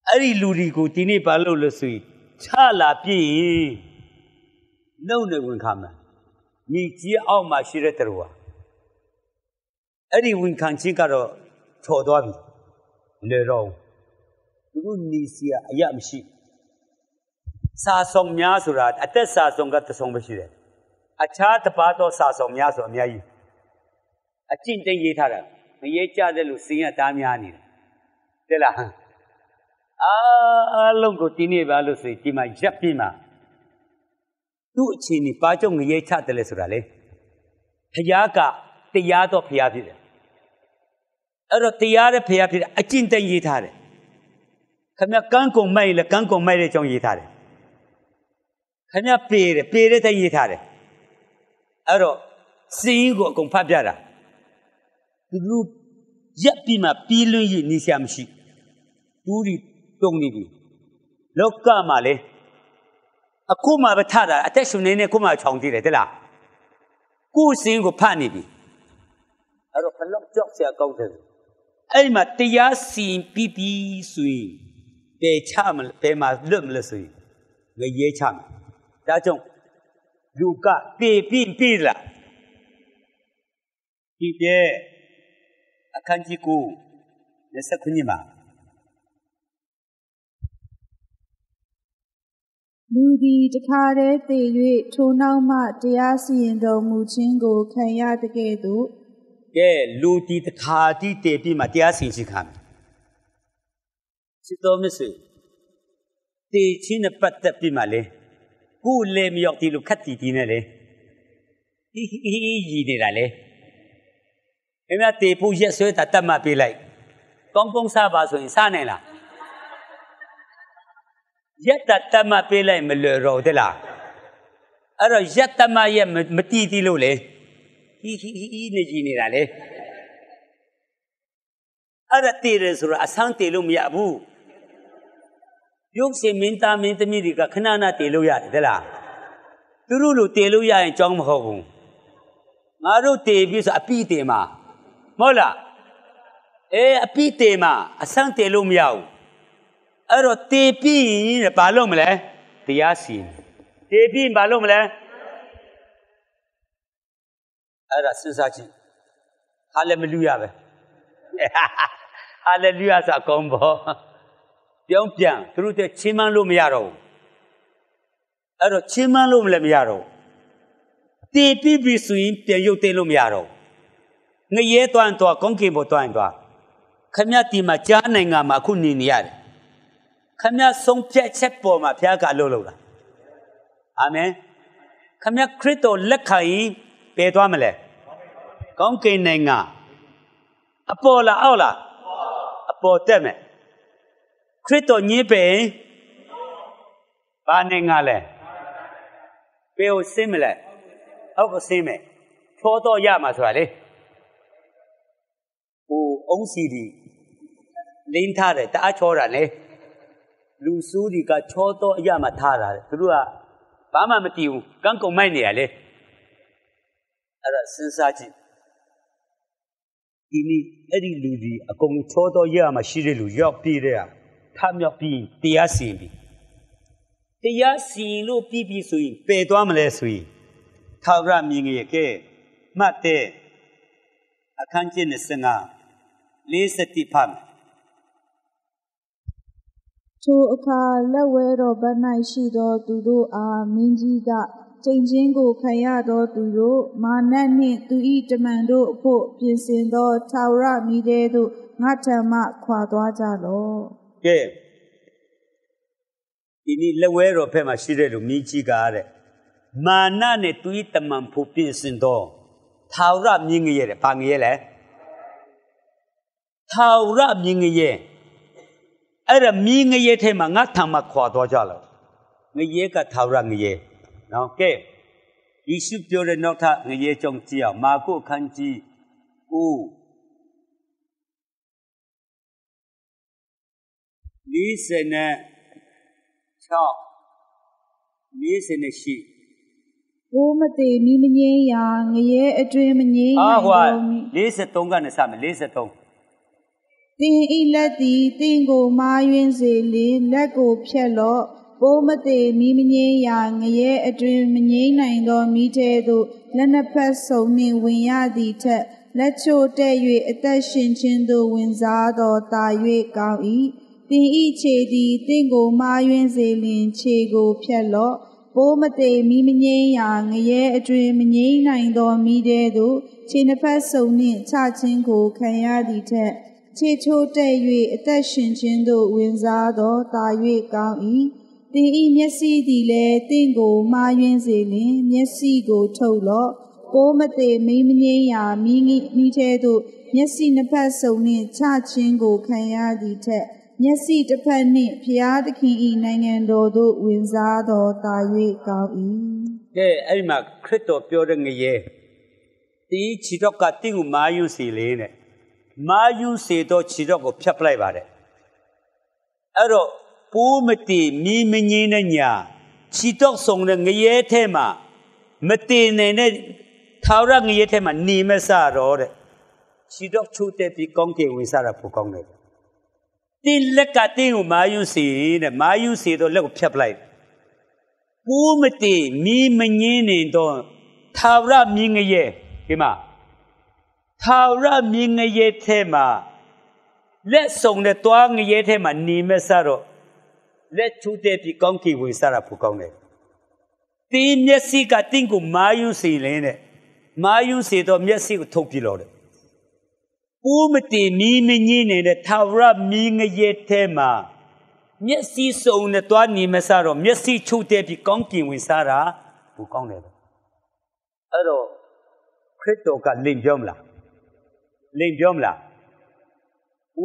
အဲ့ဒီလူတွေကိုဒီနေ့ဘာလို့လို့ဆိုရင်ချလာပြည့်နှုတ်နေဝင်ခါမှာမိကြီးအောက်မှာ ရှိတဲ့တရဝါအဲ့ဒီဝန်ခံခြင်းကတော့ထော်သွားပြီလေတော့သူတို့နီစီယာအရမရှိစာဆောင်များဆိုတာအသက်စာဆောင်ကတဆောင်ပဲရှိတယ်အခြားတပါသောစာဆောင်များဆိုအများကြီးအကျင့်တိတ်ရေးထားတာမရေးကြတဲ့လူစင်ရတားများနေတယ်တဲ့လားအားလုံးကိုတင်းနေပါလို့ဆိုရင်ဒီမှာရပ်ပြီးမှသူ့အခြေအနေပါကြောင့်ငရေချတယ်လဲဆိုတာလေဖျားကတရားတော့ဖျားဖြစ်တယ်အဲ့တော့တရားတဲ့ဖရာဖြစ်တဲ့အကျင့်တန်ရေးထားတယ်ခမကန်းကုန်မိုက်လေကန်းကုန်မိုက်တဲ့အကြောင်းရေးထားတယ်ခမပေတယ်ပေတဲ့တန်ရေးထားတယ်အဲ့တော့စီးကိုအကုန်ဖတ်ပြတာသူတို့ရက်ပြီးမှပြီးလွင့်ရနေရှာမရှိသူဒီတုံနေပြီလောကမှာလေအခုမှပဲထတာအသက်ရှင်နေနေခုမှချောင်ကြည့်တယ်တလားကိုယ်စင်းကိုဖတ်နေပြီအဲ့တော့ဘလောက်ကြောက်စရာကောင်းတယ်အဲ့ဒီမှာတရားစီရင်ပြီးပြီးဆိုရင်ပယ်ချမပယ်မှာလွတ်မလို့ဆိုရင်ငရဲချမယ်ဒါကြောင့်လူကပြေပြင်းပြေးလာဒီတဲ့အခန်းကြီးကို29မှာလူဒီတခါတည်းသေ၍ထိုနောက်မှတရားစီရင်တော်မူခြင်းကို ခံရတကယ်သို့ကဲလူတီတခါတီတေပြီးမှတရားစီရင်ခံစစ်တော်မစေတေချင်းနဲ့ပတ်သက်ပြီးမှလေကိုလေမရောက်ဒီလိုခက်တီတီနဲ့လေဟီဟီရည်နေတာလေအမတေဖို့ရက်ဆွဲတာတတ်မှတ်ပေးလိုက်ကောင်းကောင်းစားပါဆိုရင်စားနိုင်လားရက်တတ်မှတ်ပေးလိုက်မလွယ်တော့တလားအဲ့တော့ရက်တတ်မှတ်ရဲ့မတီးတီးလို့လေဟီဟီဟီနေကြည့်နေတာလေအဲ့ဒါတည်တယ်ဆိုတာအဆန်းတည်လို့မရဘူးရုပ်စင်မင်းသားမင်းသမီးတွေကခဏနာတည်လို့ရတယ်ဟုတ်လားသူတို့လိုတည်လို့ရရင်ကြောင်းမဟုတ်ဘူးငါတို့တည်ပြီးဆိုအပိတည်မှာမဟုတ်လားအဲအပိတည်မှာအဆန်းတည်လို့မရဘူးအဲ့တော့တည်ပြီးရင်ဘာလုပ်မလဲတရားစီရင်တည်ပြီးဘာလုပ်မလဲအဲ့ဒါစဉ်းစားကြည့်ဟာလေလုယပဲဟာလေလုယဆိုအကောင်းပေါ့ပြောင်းပြန်သူတို့တည်းချင်းမလို့မရတော့ဘူးအဲ့တော့ချင်းမလို့လည်းမရတော့ဘူးတေပြပြီဆိုရင်ပြန်ရုပ်သိမ်းလို့မရတော့ဘူးငရဲတွန်းတော့ကောင်းကင်ဘုံတွန်းတော့ခမရတီမှာကြားနိုင်ငံမှာအခုနေနေရတယ်ခမရဆုံးဖြတ်ချက်ပေါ်မှာဘုရားကလှုပ်လှုပ်တာအာမင်ခမရခရစ်တော်လက်ခံရင်ပယ်သွားမလဲကောင်းကင်နိုင်ငံအပေါ်လားအောက်လားအပေါ်တက်မယ်ခရစ်တော်ညင်းပယ်ဘာနိုင်ငံလဲပယ်ကိုဆင်းမလဲအောက်ကိုဆင်းမယ်ထောတော့ရမှာဆိုတာလေဟိုအုံးစီဒီလင်းထားတယ်တအားချောတာလေလူစုဒီကချောတော့အရမှာထားတာလေသူတို့ကဘာမှမတည်ဘူးကန့်ကုန်မိုက်နေရလေအဲ့ဒါစဉ်းစားကြည့်ဒီနေ့အဲ့ဒီလူကြီးအကုန်ချောသောရမှာရှိတဲ့လူ ရောက်ပြေးတဲ့ဟာထမြောက်ပြီးတရားစီရင်ပြီတရားစီရင်လို့ပြီးပြီဆိုရင်ပယ်သွားမလဲဆိုရင်သာဝရမြင်ရဲ့ကဲမှတ်တဲ့အခန်းကြီး25 41ဖတ်ထိုအခါလက်ဝဲတော်ဗတ်၌ရှိသော သူတို့အားမင်းကြီးကကျင့်ချင်းကိုခံရသောသူတို့မာနနှင့်သူ၏တမန်တို့အဖို့ပြင်ဆင်သောထာဝရမိသေးသို့ငါထံမှခွာသွားကြလော့။ကဲဒီနေ့လက်ဝဲတော်ဖက်မှာရှိတဲ့လူမြင်းကြီးကတဲ့မာနနဲ့သူ၏တမန်ဖို့ပြင်ဆင်သောထာဝရမြင့်ငရဲတဲ့ဘာငရဲလဲထာဝရမြင့်ငရဲအဲ့ဒါမြင့်ငရဲထဲမှာငါထံမှခွာသွားကြလော့။ငရဲကထာဝရငရဲ။နော်ကဲယေရှုပြောတဲ့နောက်ထပ်ငရေကြောင့်ကြည့်အောင်မာကုအခန်းကြီး9ဒီစနေ6ဒီစနေရှိကိုမသေးမိမငင်းရာငရဲအတွင်မငင်းရာအာဟွာ53ကနေစမယ်53တင်ဤလက်သည်တင်ကိုမာယွင်းစေလေလက်ကို ဖြက်လော့ပိုးမသေးမီးမငိမ့်ရာငရဲအတွင်မငိမ့်နိုင်သောမိထဲသို့လက်နှစ်ဖက်စုံနှင့်ဝင်ရသည်ထက်လက်ချို့တဲ့၍အသက်ရှင်ခြင်းသို့ဝင်စားတော်သာ၍ကောင်း၏တင်ဤခြေသည်တင့်ကိုမာယွင်းစေလင်ခြေကိုဖြက်လော့ပိုးမသေးမီးမငိမ့်ရာငရဲအတွင်မငိမ့်နိုင်သောမိထဲသို့ခြေနှစ်ဖက်စုံနှင့်ချခြင်းကိုခံရသည်ထက်ခြေချို့တဲ့၍အသက်ရှင်ခြင်းသို့ဝင်စားတော်သာ၍ကောင်း၏သင်ဤမျက်စိသည်လည်းသင်ကိုမာယွင်းစေလင်မျက်စိကိုထုတ်လော့ကိုမသေးမင်းမငိမ့်ရာမိငိမိသေးသို့မျက်စိနှစ်ဖက်စုံနှင့်ချချင်းကို ခံရသည်ထက် မျက်စိတစ်ဖက်နှင့်ဖျားသခင်ဤနိုင်ငံတော်သို့ဝင်စားတော်သာ၍ကောင်း၏ကဲအဲ့ဒီမှာခရစ်တော်ပြောတဲ့ငရေတီးခြေတော့ကတင့်ကိုမာယွစီလေးနဲ့မာယွစီတော့ခြေတော့ကိုဖြတ်ပလိုက်ပါတယ်အဲ့တော့ပိုးမတည်မီးမငင်းတဲ့ညာခြိတော့ဆောင်တဲ့ငရဲထဲမှာမတည်နိုင်တဲ့ထာဝရငရဲထဲမှာနေမစတော့တဲ့ခြိတော့ချိုးတဲ့ပြီးကောင်းကင်ဝင်စားတာပိုကောင်းတယ်တင်းလက်ကတင်းကိုမာယွန်းစီတဲ့မာယွန်းစီတော့လက်ကိုဖြတ်ပလိုက်ပိုးမတည်မီးမငင်းနေတော့ထာဝရမြင်းငရဲဒီမှာထာဝရမြင်းငရဲထဲမှာလက်ဆောင်တဲ့သွားငရဲထဲမှာနေမစတော့လက်ထူတဲ့ပြီးကောင်းကင်ဝင်စားတာပူကောင်းတယ်။တင်းမျက်စိကတင်းကိုမာယွန်းစေလင်းတဲ့မာယွန်းစေတော့မျက်စိကိုထုတ်ပြလို့တယ်။ဦးမတည်မီးမငင်းနေတဲ့သာဝရမီးငရဲထဲမှာမျက်စိစုံနဲ့တွားနေမစားတော့မျက်စိချုပ်တဲ့ပြီးကောင်းကင်ဝင်စားတာပူကောင်းတယ်။အဲ့တော့ခရစ်တော်ကလင်ပြောမလားလင်ပြောမလား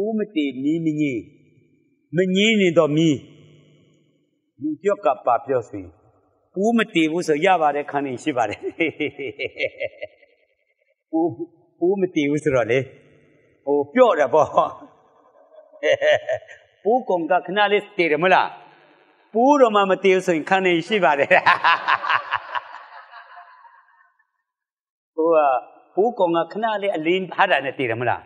ဦးမတည်မီးမငင်းမငင်းနေတော့မီးလူပြော့ကပါပြော့စီပူးမတည်ဘူးဆိုရပါတယ်ခန်းနေရှိပါတယ်ပူးပူးမတည်ဘူးဆိုတော့လေဟိုပြော့တာပေါ့ပူးကုံကခဏလေးတည်တယ်မလားပူးတော့မှမတည်ဘူးဆိုရင်ခန်းနေရှိပါတယ်ဟိုကပူးကုံကခဏလေးအလင်းဟာတာနဲ့တည်တယ်မလား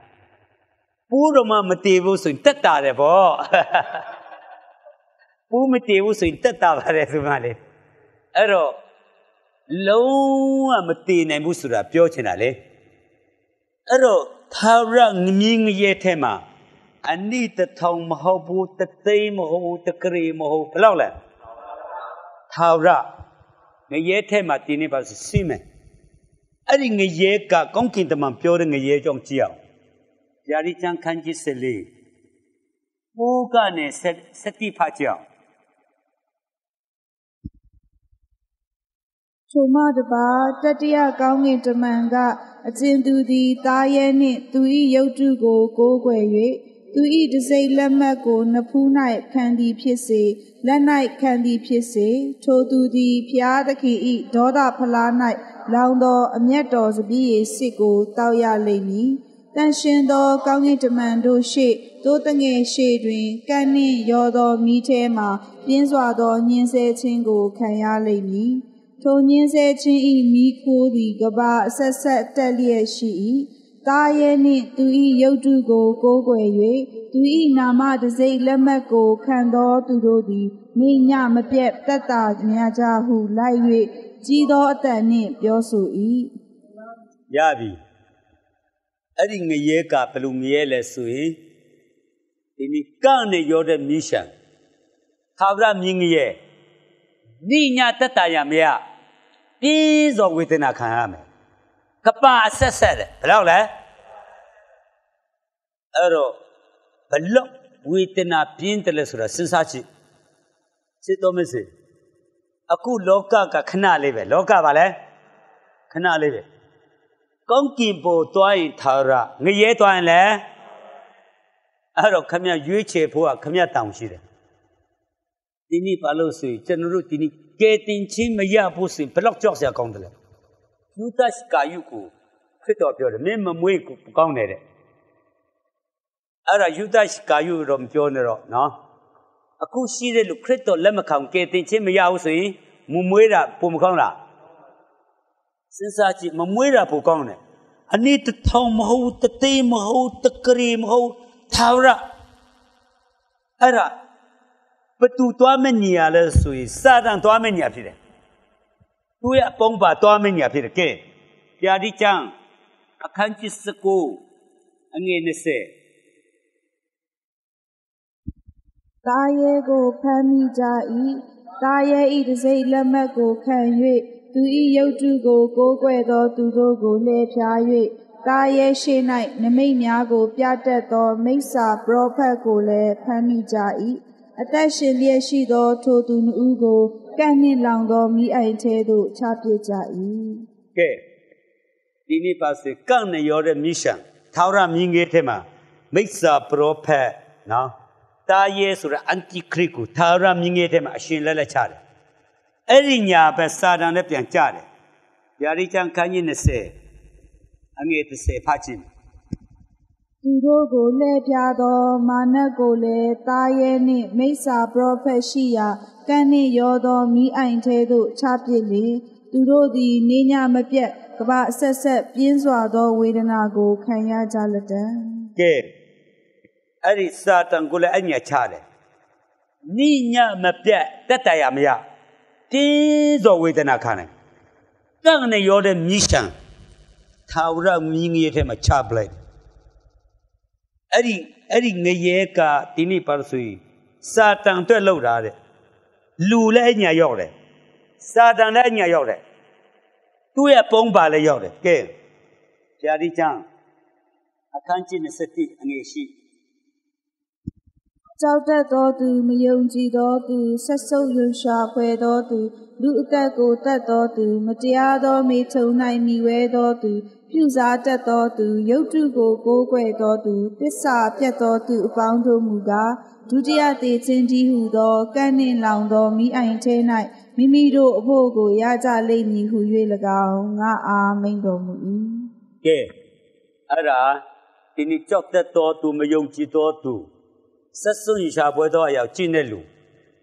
ပူးတော့မှမတည်ဘူးဆိုရင်တက်တာတယ်ပေါ့ပူးမတည်ဘူးဆိုရင်တက်တာပါတယ်ဆိုမှလေအဲ့တော့လုံးဝမတည်နိုင်ဘူးဆိုတာပြောချင်တာလေအဲ့တော့သာရငမြင်းရဲ့ထဲမှာအနိတထောင်မဟုတ်ဘူးတသိမဟုတ်ဘူးတကရေမဟုတ်ဘယ်လောက်လဲသာရငရဲထဲမှာတည်နေပါဆိုစိမယ်အဲ့ဒီငရဲကကောင်းကင်တမန်ပြောတဲ့ငရဲကြောင့်ကြည့်အောင်ယာရီချန်ခန်းကြီးစလေးဘုကနဲ့စတိဖာကြောင့်ထိုမှတပါတတရကောင်းကင်တမန်ကအကျဉ်သူသည်သားရဲနှင့် သူ၏ရုပ်တုကိုကိုးကွယ်၍သူ၏တစိမ့်လက်မှတ်ကို နဖူး၌ခံသည်ဖြစ်စေလက်၌ခံသည်ဖြစ်စေ ထိုသူသည်ဖျားသခင်၏ဒေါသဖလား၌လောင်သောအမျက်တော်စပီးရည်စစ်ကိုတောက်ရလိမ့်မည်တန်ရှင်သောကောင်းကင်တမန်တို့ရှိတို့တငယ်ရှိတွင်ကန့်နှင့်ရောသောမိထဲမှ ပြင်းစွာသောညင်ဆဲခြင်းကို ခံရလိမ့်မည်။ထုံညင်းဆဲချင်းဤမိခိုးသည်ကဘာအဆက်ဆက်တက်လျက်ရှိ၏တာရဲနှင့်သူဤရုပ်တုကို ကိုးကွယ်၍သူဤနာမတစိမ့်လက်မှတ်ကို ခံသောသူတို့သည်မိညမပြတ်တက်တာများကြဟု လိုက်၍ကြီးသောအတန်နှင့်ပြောဆို၏ရပြီအဲ့ဒီငရဲကဘလူငရဲလဲဆိုရင်ဒီနိကနဲ့ရောတဲ့မြင်းရှံသာဝရမြင်းငရဲနိညာတတ္တယမယပြီးစွာဝေဒနာခံရမယ်ကပအဆက်ဆက်တယ်ဘယ်လောက်လဲအဲ့တော့ဘလောက်ဝေဒနာပြင်းတယ်လဲဆိုတာစဉ်းစားကြည့်စစ်တော်မစေအခုလောကကခဏလေးပဲလောကပါလဲခဏလေးပဲကောင်းကင်ဘုံသွားရင်သာရငရဲသွားရင်လဲအဲ့တော့ခမရွေးချယ်ဖို့ကခမတောင်ရှိတယ်ဒီနေ့ပါလို့ဆိုရင်ကျွန်တော်တို့ဒီနေ့ကယ်တင်ခြင်းမရဖို့ဆိုရင်ဘယ်လောက်ကြောက်စရာကောင်းတယ်လဲယူဒတ်ကာယုကိုခရစ်တော်ပြောတယ်မင်းမမွေးကိုကောင်းတယ်တဲ့အဲ့ဒါယူဒတ်ကာယုတော့မပြောနဲ့တော့နော်အခုရှိတဲ့လူခရစ်တော်လက်မခံကယ်တင်ခြင်းမရဘူးဆိုရင်မမွေးတာပုံမကောင်းလားစဉ်းစားကြည့်မမွေးတာပုံကောင်းတယ်အနည်းတထောင်မဟုတ်တသိမဟုတ်တကရီမဟုတ်သာဝရအဲ့ဒါဘသူသွားမဲ့နေရလဲဆိုရင် စာတန်သွားမဲ့နေရဖြစ်တယ်သူရဲ့အပေါင်းပါသွားမဲ့နေရဖြစ်တယ်ကဲပြာတိချံအခန်းကြီးစကိုအငယ်20တာရဲကိုဖမ်းမိကြ၏တာရဲဤတစိမ့်လက်မှတ်ကို ခံ၍သူဤရုပ်တုကိုကိုးကွယ်သောသူတို့ကိုလှည့်ဖြား၍တာရဲရှိ၌နမိတ်များကို ပြတတ်သော မိစ္ဆာပရောဖက်ကိုလည်းဖမ်းမိကြ၏အသက်ရှင်လျက်ရှိသောထိုသူနှူးကိုကန့်နှင့်လောင်သောမိအိုင်ထဲသို့ချပစ်ကြ၏ကဲဒီနေ့ပါစေကန့်နေရောတဲ့မိရှံထာဝရမြင်ငယ်ထဲမှာမိစ္ဆာပရောဖက်နော်တာရဲဆိုတဲ့အန်တီခရစ်ကိုထာဝရမြင်ငယ်ထဲမှာအရှင်လက်လက်ချတယ်အဲ့ဒီညာပဲစာတန်နဲ့ပြန်ကြတယ်ယာရီချန်ခန်းကြီး20အငယ်30ဖတ်ကြည့်သူတို့ကိုလဲပြသောမာနကိုလည်းတာရဲနှင့်မိစ္ဆာပရောဖက်ရှိရာကန့်နှင့်ရောသောမိအိုင်ထဲသို့ချပစ်လေသူတို့သည်နေညမပြတ်ကဘာအဆက်ဆက်ပြင်းစွာသောဝေဒနာကိုခံရကြလက်တံကဲအဲ့ဒီစာတန်ကိုလည်းအမြတ်ချတယ်နိညမပြတ်တက်တရမရပြင်းစွာဝေဒနာခံတယ်ကန့်နှင့်ရောတဲ့မိရှံသာဝရမိငရေထဲမှာချပလိုက်အဲ့ဒီအဲ့ဒီငရဲကဒီနေ့ပါဆိုရင်စာတန်အတွက်လောက်တာတဲ့လူလည်းညာရောက်တယ်စာတန်လည်းညာရောက်တယ်သူ့ရဲ့ပုံပါလည်းရောက်တယ်ကဲဖြာဒီချမ်းအခန်းကြီး27အငယ်ရှိကြောက်တတ်သောသူမယုံကြည်သောသူဆက်ဆုပ်ရွှာဖွယ်သောသူလူအသက်ကိုတတ်သောသူမတရားသောမိထုံ၌မိဝဲသောသူပြုစားတတ်သောသူယုတ်တုကိုကိုးကွယ်သောသူ တစ္ဆာပြတ်သောသူအပေါင်းတို့မူကားဒုတိယတေခြင်းတည်းဟုသောကန့်နှင့်လောင်သောမိအိုင်ထဲ၌မိမိတို့အဖို့ကိုရကြလိမ့်မည်ဟု၍၎င်းငါအားမိန်တော်မူ၏ကဲအဲ့ဒါဒီနေ့ကြောက်တတ်သောသူမယုံကြည်သောသူဆက်စွန့်ရှာပွဲသောအရာကျင့်တဲ့လူ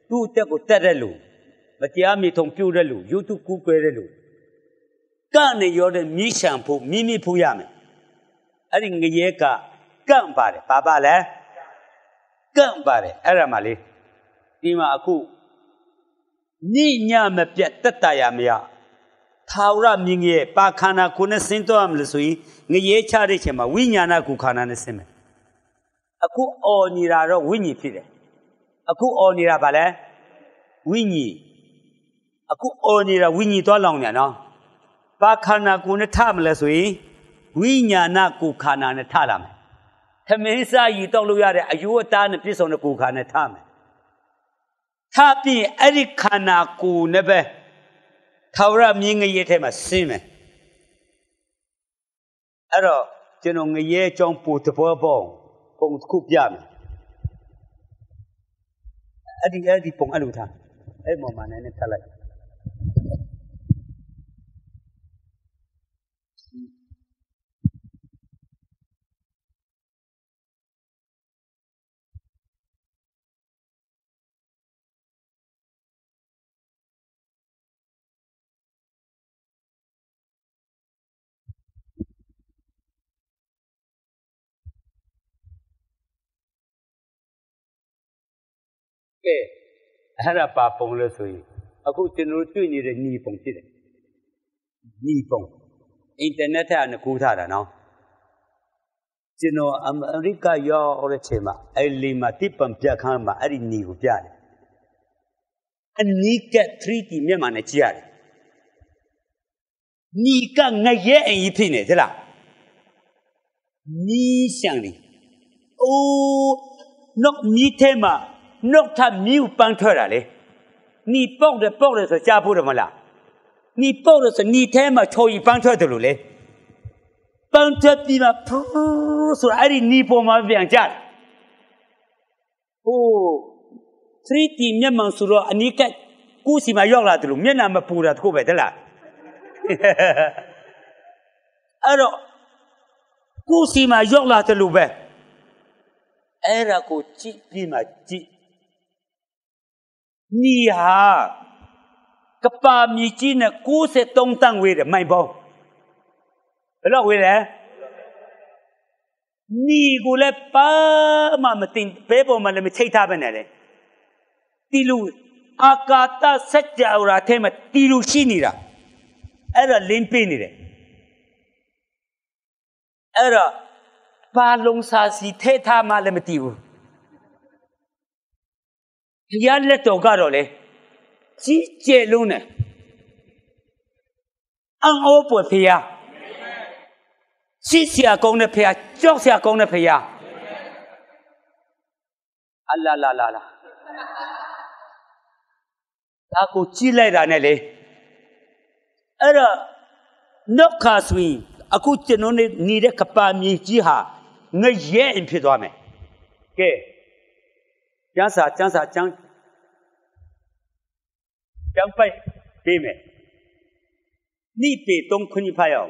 သူ့အသက်ကိုတတ်တဲ့လူမတရားမိထုံပြုတ်တဲ့လူ YouTube ကူးကွဲတဲ့လူကန့်နဲ့ရောတဲ့မြည်ချံဖို့မြည်မြည်ဖို့ရမယ်အဲ့ဒီငရဲကကန့်ပါတယ်ဘာပါလဲကန့်ပါတယ်အဲ့ဒါမှလေဒီမှာအခုညညမပြတ်တက်တရာမရသာဝရမြင်ရဲ့ပါခန္ဓာကိုယ်နဲ့ဆင်းတော့မလို့ဆိုရင်ငရဲချတဲ့ချိန်မှာဝိညာဏကိုခန္ဓာနဲ့ဆင်းမယ်အခုအော်နေတာတော့ဝိညာဉ်ဖြစ်တယ်အခုအော်နေတာဗာလဲဝိညာဉ်အခုအော်နေတာဝိညာဉ်သွားလောင်နေနော်ဘာခန္ဓာကိုယ်နဲ့ထမလဲဆိုရင်ဝိညာဏကိုခန္ဓာနဲ့ထလာမယ်။သမင်းစားရည်တောက်လို့ရတဲ့အယိုးအသားနဲ့ပြည့်စုံတဲ့ကိုယ်ခန္ဓာနဲ့ထမယ်။ထပြီးအဲ့ဒီခန္ဓာကိုယ်နဲ့ပဲထာဝရမြင်းငရဲထဲမှာဆင်းမယ်။အဲ့တော့ကျွန်တော်ငရဲအကြောင်းပို့တဘောပေါ့ပုံတစ်ခုပြမယ်။အဲ့ဒီအဲ့ဒီပုံအဲ့လိုထားအဲ့မော်မနဲ့နဲ့ထပ်လိုက်အဲ့ဒါပါပုံလို့ဆိုရင်အခုကျွန်တော်တွေ့နေတဲ့ညီပုံဖြစ်တယ်ညီပုံအင်တာနက်ထကနေကူးထားတာနော်ကျွန်တော်အမေရိကရောက်တဲ့ချိန်မှာအဲ့လီမှာတိပံပြခန်းမှာအဲ့ဒီညီကိုပြတယ်အနီးက 3D မြန်မာနဲ့ကြည့်ရတယ်ညီကငရဲအင်ကြီးဖြစ်နေသလားညီဆောင်တယ်အိုးနောက်မြစ်ထဲမှာနှုတ်ထမြူပန်းထွက်တာလေနီပေါက်တယ်ပေါက်တယ်ဆိုကြားဖို့တယ်မလားနီပေါက်တယ်ဆိုနီထဲမှာချော်ကြီးပန်းထွက်တယ်လို့လေပန်းထွက်ပြီးမှဖူးဆိုအဲ့ဒီနီပေါ်မှာပြန်ကြတယ်ဟို 3D မျက်မှန်ဆိုတော့အနိကကုစီမှာရောက်လာတယ်လို့မျက်နှာမပူတာတခုပဲတလားအဲ့တော့ကုစီမှာရောက်လာတယ်လို့ပဲအဲ့ဒါကိုကြည့်ပြီးမှကြည့်你呀，个把米鸡呢，古色东当为的卖包，不老为嘞。你过来把妈妈听，别把妈妈没拆他本来嘞。第六，阿卡达实在乌拉天嘛，第六是你啦，哎呀，林边你嘞，哎呀，把龙沙西拆他妈来没丢。ဒီရလက်တော်ကတော့လေကြီးကျယ်လုံးနဲ့အံ့ဩပွေဖရာရှိစရာကောင်းတဲ့ဖရာကြောက်စရာကောင်းတဲ့ဖရာအလာလာလာလာဒါကိုကြည့်လိုက်တာနဲ့လေအဲ့တော့နော့ခါဆွီအခုကျွန်တော်နေတဲ့ကပ္ပမြေကြီးဟာငရဲဖြစ်သွားမယ်ကဲကျမ်းစာကျမ်းစာကျမ်းကျမ်းပိုက်ပေးမယ်နိပေတုံခွနိဖယော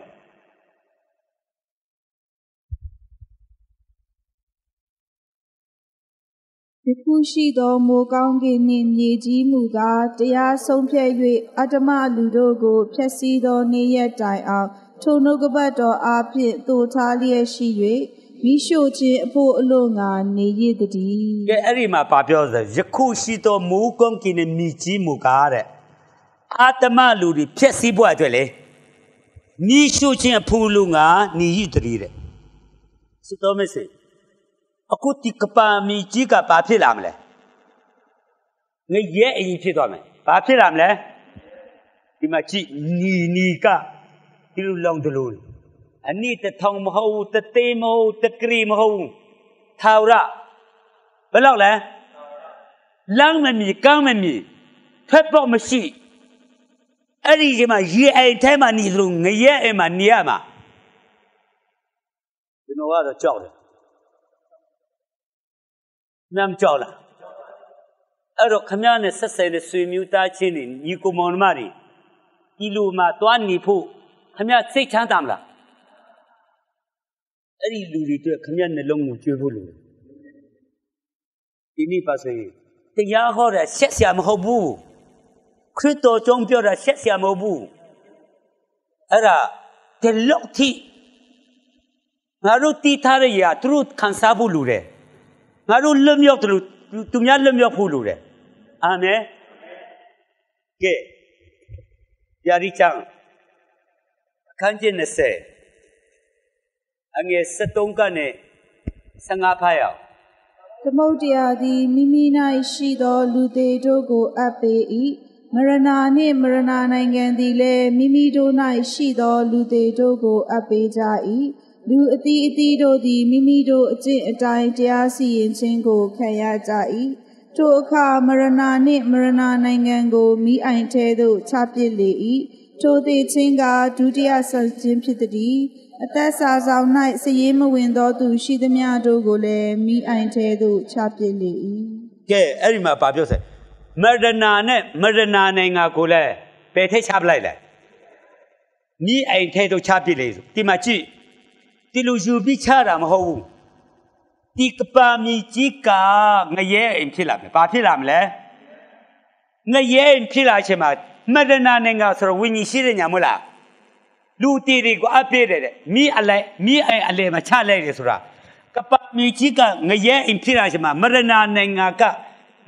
ယခုရှိသောမိုးကောင်းကင်နှင့်မြေကြီးမူကားတရားဆုံးဖြတ်၍အတ္တမလူတို့ကိုဖျက်ဆီးသောနေ့ရက်တိုင်အောင်ထိုနှုတ်ကပတ်တော်အားဖြင့်သို့ထားလျက်ရှိ၍မိရှို့ခြင်းအဖို့အလို့ငါနေရတည်းကဲအဲ့ဒီမှာပါပြောဆိုယခုရှိသောမူကုန်းကင်းမြကြီးမူကားတဲ့အာတမလူတွေဖြက်စည်းဖို့အတွက်လေမိရှို့ခြင်းအဖို့လို့ငါနေရတည်းတဲ့စတော်မစေအခုဒီကပါမြကြီးကဘာဖြစ်လာမလဲငရဲအရင်ဖြစ်သွားမယ်ဘာဖြစ်လာမလဲဒီမှာကြည့်ညီညီကဒီလိုလောင်တလို့အနိတထောင်မဟုတ်တသိမဟုတ်တကရီမဟုတ်ထာဝရဘယ်လောက်လဲလမ်းမမီကမ်းမမီဖက်ပေါက်မရှိအဲ့ဒီဒီမှာရေအိမ်ထဲမှာနေလို့ငရဲအိမ်မှာနေရမှာကျွန်တော်ကတော့ကြောက်တယ်နမ်ကြောက်လားအဲ့တော့ခမရနဲ့ဆက်ဆယ်တဲ့ဆွေမျိုးသားချင်းတွေညီကိုမောင်မတွေဒီလိုမှသွားနေဖို့ခမရစိတ်ချမ်းသာမလားအဲ့ဒီလူတွေအတွက်ခမရနှလုံးကိုကျွေးဖို့လိုတယ်ဒီနေ့ပါဆိုရင်တရားဟောတာရှက်စရာမဟုတ်ဘူးခရစ်တော်ကြောင့်ပြောတာရှက်စရာမဟုတ်ဘူးအဲ့ဒါဒီလောက်ထိငါတို့တီးထားတဲ့ရာသူတို့ခံစားဖို့လိုတယ်ငါတို့လွတ်မြောက်တယ်လို့သူများလွတ်မြောက်ဖို့လိုတယ်အာမင်ကဲယာရီချန်အခန်းကြီး20အငယ်73ကနေ55ဖတ်ရအောင်သမုတ်တရားသည်မိမိ၌ရှိသော လူသေးတို့ကိုအပ်ပေ၏မရဏာနှင့်မရဏာနိုင်ငံသည်လည်းမိမိတို့၌ရှိသော လူသေးတို့ကို အပ်ပေကြ၏လူအသီးအသီးတို့သည်မိမိတို့အကျင့်အတိုင်းတရားစီရင်ခြင်းကို ခံရကြ၏ထိုအခါမရဏာနှင့်မရဏာနိုင်ငံကိုမိအိုင်ထဲသို့ချပစ်လေ၏ထိုသေခြင်းကဒုတိယဆန့်ခြင်းဖြစ်သည်အသက်စာဆောင်၌စည်ရေးမဝင်သောသူရှိသမျှတို့ကိုလည်းမိအိုင်ထဲသို့ချပစ်လေ၏ကဲအဲ့ဒီမှာဗာပြောစဲမရဒနာနဲ့မရဒနာနိုင်ငံကိုလည်းပယ်ထိတ်ချပလိုက်လေမိအိမ်ထဲသို့ချပစ်လေဆိုဒီမှာကြည့်ဒီလူယူပြီးချတာမဟုတ်ဘူးဒီကပါမီကြီးကငရဲအိမ်ဖြစ်လာမယ်ဘာဖြစ်လာမလဲငရဲအိမ်ဖြစ်လာချိန်မှာမရဒနာနိုင်ငံဆိုတော့ဝိညာဉ်ရှိတဲ့ညာမို့လားလူတီတွေကိုအပြည့်တယ်တဲ့မိအလိုက်မိအိုင်အလဲမချလိုက်တယ်ဆိုတာကပမီကြီးကငရဲအိမ်ဖြစ်လာရှင်မှာမရဏနိုင်ငံက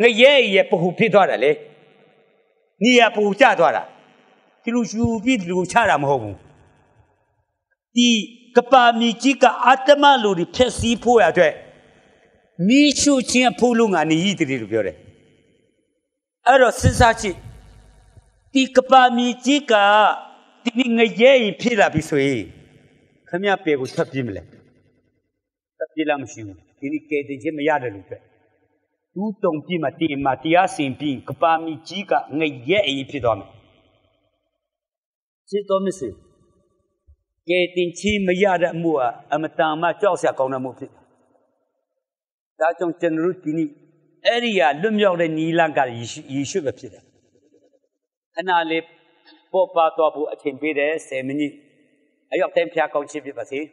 ငရဲရဲ့ပဟုဖြစ်သွားတာလေနေရပဟုကျသွားတာဒီလိုယူပြီးဒီလိုချတာမဟုတ်ဘူးဒီကပမီကြီးကအတ္တမလူတွေဖြစ်စည်းဖို့ရအတွက်မိရှုချင်းဖို့လို့ငါနေရည်တည်းလို့ပြောတယ်အဲ့တော့စဉ်းစားကြည့်ဒီကပမီကြီးကဒီနေ့ငရဲကြီးဖြစ်လာပြီဆိုရင်ခမရပေကိုဆက်ပြေးမလဲဆက်ပြေးလာမရှိဘူးဒီနေ့ကဲတင်ခြင်းမရတယ်လို့ပဲသူ့တုံပြမှာတင်မှာတရားစင်ပြီးကပါမီကြီးကငရဲအကြီးဖြစ်သွားမယ်စစ်တော်မစေကဲတင်ချင်းမရတဲ့အမှုဟာအမတန်မှကြောက်စရာကောင်းတဲ့မှုဖြစ်ဒါကြောင့်ကျွန်တော်တို့ဒီနေ့အဲ့ဒီဟာလွတ်မြောက်တဲ့နီလန်ကယေရှုပဲဖြစ်တယ်ခဏလေးပေါ်ပါသွားဖို့အချိန်ပေးတယ်10မိနစ်အရောက်တန်ဖျားကောင်းချစ်ဖြစ်ပါစေ။